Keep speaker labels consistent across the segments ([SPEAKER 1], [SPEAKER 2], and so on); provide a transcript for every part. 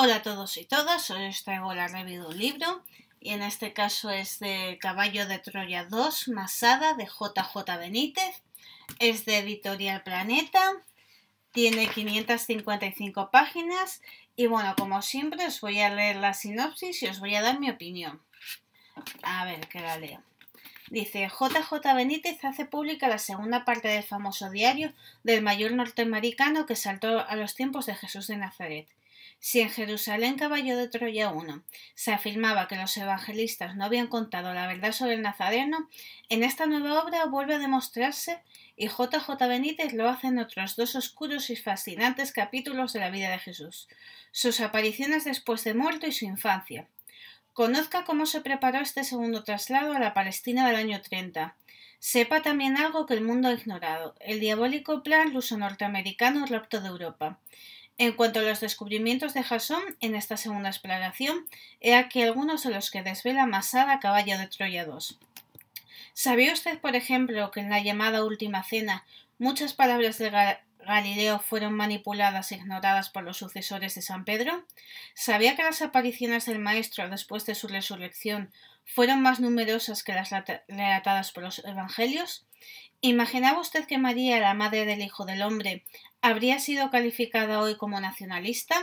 [SPEAKER 1] Hola a todos y todas, hoy os traigo la review de un libro y en este caso es de Caballo de Troya 2, Masada de JJ Benítez, es de Editorial Planeta, tiene 555 páginas y bueno, como siempre os voy a leer la sinopsis y os voy a dar mi opinión. A ver, que la leo. Dice, JJ Benítez hace pública la segunda parte del famoso diario del mayor norteamericano que saltó a los tiempos de Jesús de Nazaret si en Jerusalén Caballo de Troya I se afirmaba que los evangelistas no habían contado la verdad sobre el Nazareno, en esta nueva obra vuelve a demostrarse y JJ Benítez lo hace en otros dos oscuros y fascinantes capítulos de la vida de Jesús, sus apariciones después de muerto y su infancia. Conozca cómo se preparó este segundo traslado a la Palestina del año 30. Sepa también algo que el mundo ha ignorado, el diabólico plan ruso norteamericano rapto de Europa. En cuanto a los descubrimientos de Jasón en esta segunda exploración, he aquí algunos de los que desvela Masada Caballo de Troya II. ¿Sabía usted, por ejemplo, que en la llamada Última Cena muchas palabras del Galileo fueron manipuladas e ignoradas por los sucesores de San Pedro? ¿Sabía que las apariciones del Maestro después de su resurrección fueron más numerosas que las relatadas por los Evangelios? ¿Imaginaba usted que María, la madre del Hijo del Hombre, habría sido calificada hoy como nacionalista?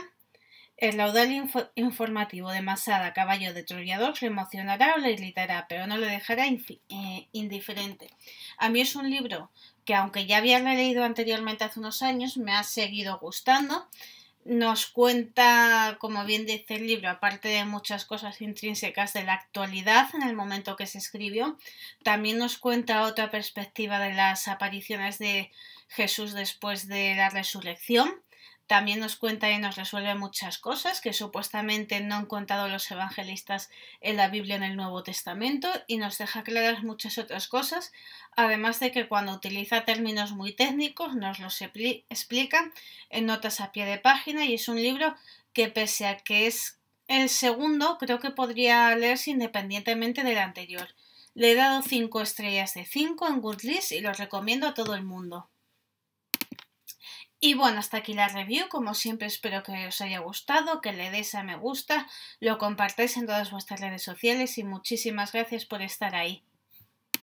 [SPEAKER 1] El laudal informativo de Masada, caballo de Troyador, le emocionará o le irritará, pero no le dejará eh, indiferente. A mí es un libro que, aunque ya había leído anteriormente hace unos años, me ha seguido gustando. Nos cuenta, como bien dice el libro, aparte de muchas cosas intrínsecas de la actualidad en el momento que se escribió, también nos cuenta otra perspectiva de las apariciones de Jesús después de la resurrección también nos cuenta y nos resuelve muchas cosas que supuestamente no han contado los evangelistas en la Biblia en el Nuevo Testamento y nos deja claras muchas otras cosas, además de que cuando utiliza términos muy técnicos nos los explica en notas a pie de página y es un libro que pese a que es el segundo, creo que podría leerse independientemente del anterior. Le he dado 5 estrellas de 5 en Goodreads y los recomiendo a todo el mundo. Y bueno, hasta aquí la review. Como siempre, espero que os haya gustado, que le deis a me gusta, lo compartáis en todas vuestras redes sociales y muchísimas gracias por estar ahí.